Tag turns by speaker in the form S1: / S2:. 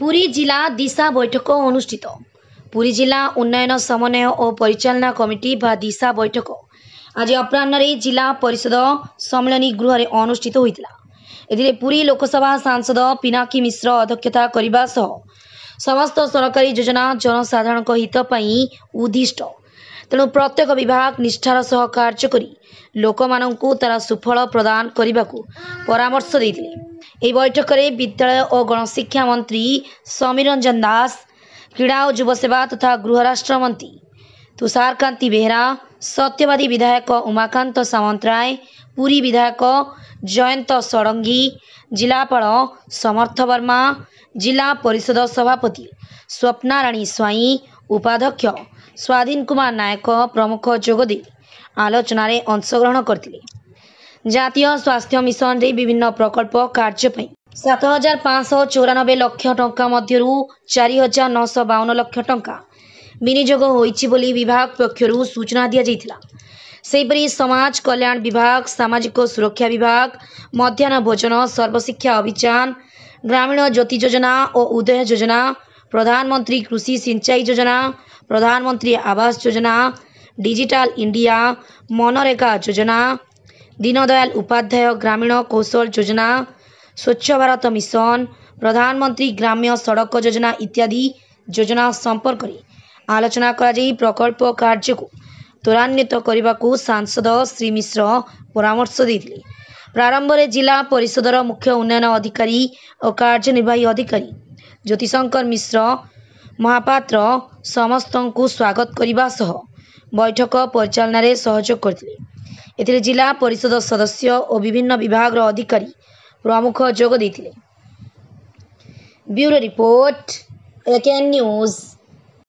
S1: ପୁରୀ ଜିଲ୍ଲା ଦିଶା ବୈଠକ ଅନୁଷ୍ଠିତ ପୁରୀ ଜିଲ୍ଲା ଉନ୍ନୟନ ସମନ୍ୱୟ ଓ ପରିଚାଳନା କମିଟି ବା ଦିଶା ବୈଠକ ଆଜି ଅପରାହ୍ନରେ ଜିଲ୍ଲା ପରିଷଦ ସମ୍ମିଳନୀ ଗୃହରେ ଅନୁଷ୍ଠିତ ହୋଇଥିଲା ଏଥିରେ ପୁରୀ ଲୋକସଭା ସାଂସଦ ପିନାକୀ ମିଶ୍ର ଅଧ୍ୟକ୍ଷତା କରିବା ସହ ସମସ୍ତ ସରକାରୀ ଯୋଜନା ଜନସାଧାରଣଙ୍କ ହିତ ପାଇଁ ଉଦ୍ଦିଷ୍ଟ ତେଣୁ ପ୍ରତ୍ୟେକ ବିଭାଗ ନିଷ୍ଠାର ସହ କାର୍ଯ୍ୟ କରି ଲୋକମାନଙ୍କୁ ତା'ର ସୁଫଳ ପ୍ରଦାନ କରିବାକୁ ପରାମର୍ଶ ଦେଇଥିଲେ ଏହି ବୈଠକରେ ବିଦ୍ୟାଳୟ ଓ ଗଣଶିକ୍ଷା ମନ୍ତ୍ରୀ ସମୀର ରଞ୍ଜନ ଦାସ କ୍ରୀଡ଼ା ଓ ଯୁବସେବା ତଥା ଗୃହରାଷ୍ଟ୍ର ମନ୍ତ୍ରୀ ତୁଷାରକାନ୍ତି ବେହେରା ସତ୍ୟବାଦୀ ବିଧାୟକ ଉମାକାନ୍ତ ସାମନ୍ତରାୟ ପୁରୀ ବିଧାୟକ ଜୟନ୍ତ ଷଡ଼ଙ୍ଗୀ ଜିଲ୍ଲାପାଳ ସମର୍ଥ ବର୍ମା ଜିଲ୍ଲା ପରିଷଦ ସଭାପତି ସ୍ୱପ୍ନାରାଣୀ ସ୍ୱାଇଁ ଉପାଧ୍ୟକ୍ଷ ସ୍ୱାଧୀନ କୁମାର ନାୟକ ପ୍ରମୁଖ ଯୋଗଦେଇ ଆଲୋଚନାରେ ଅଂଶଗ୍ରହଣ କରିଥିଲେ ଜାତୀୟ ସ୍ୱାସ୍ଥ୍ୟ ମିଶନରେ ବିଭିନ୍ନ ପ୍ରକଳ୍ପ କାର୍ଯ୍ୟ ପାଇଁ ସାତ ହଜାର ପାଞ୍ଚଶହ ଚଉରାନବେ ଲକ୍ଷ ଟଙ୍କା ମଧ୍ୟରୁ ଚାରି ହଜାର ନଅଶହ ବାଉନ ଲକ୍ଷ ଟଙ୍କା ବିନିଯୋଗ ହୋଇଛି ବୋଲି ବିଭାଗ ପକ୍ଷରୁ ସୂଚନା ଦିଆଯାଇଥିଲା ସେହିପରି ସମାଜ କଲ୍ୟାଣ ବିଭାଗ ସାମାଜିକ ସୁରକ୍ଷା ବିଭାଗ ମଧ୍ୟାହ୍ନ ଭୋଜନ ସର୍ବଶିକ୍ଷା ଅଭିଯାନ ଗ୍ରାମୀଣ ଜ୍ୟୋତି ଯୋଜନା ଓ ଉଦୟ ଯୋଜନା ପ୍ରଧାନମନ୍ତ୍ରୀ କୃଷି ସିଞ୍ଚାଇ ଯୋଜନା ପ୍ରଧାନମନ୍ତ୍ରୀ ଆବାସ ଯୋଜନା ଡିଜିଟାଲ ଇଣ୍ଡିଆ ମନରେଗା ଯୋଜନା ଦୀନଦୟାଲ ଉପାଧ୍ୟାୟ ଗ୍ରାମୀଣ କୌଶଳ ଯୋଜନା ସ୍ୱଚ୍ଛ ଭାରତ ମିଶନ ପ୍ରଧାନମନ୍ତ୍ରୀ ଗ୍ରାମ୍ୟ ସଡ଼କ ଯୋଜନା ଇତ୍ୟାଦି ଯୋଜନା ସମ୍ପର୍କରେ ଆଲୋଚନା କରାଯାଇ ପ୍ରକଳ୍ପ କାର୍ଯ୍ୟକୁ ତ୍ୱରାନ୍ୱିତ କରିବାକୁ ସାଂସଦ ଶ୍ରୀ ମିଶ୍ର ପରାମର୍ଶ ଦେଇଥିଲେ ପ୍ରାରମ୍ଭରେ ଜିଲ୍ଲା ପରିଷଦର ମୁଖ୍ୟ ଉନ୍ନୟନ ଅଧିକାରୀ ଓ କାର୍ଯ୍ୟନିର୍ବାହୀ ଅଧିକାରୀ ଜ୍ୟୋତିଶଙ୍କର ମିଶ୍ର ମହାପାତ୍ର ସମସ୍ତଙ୍କୁ ସ୍ୱାଗତ କରିବା ସହ ବୈଠକ ପରିଚାଳନାରେ ସହଯୋଗ କରିଥିଲେ ଏଥିରେ ଜିଲ୍ଲା ପରିଷଦ ସଦସ୍ୟ ଓ ବିଭିନ୍ନ ବିଭାଗର ଅଧିକାରୀ ପ୍ରମୁଖ ଯୋଗ ଦେଇଥିଲେ ବ୍ୟୁରୋ ରିପୋର୍ଟ ଏକେ ନ୍ୟୁଜ୍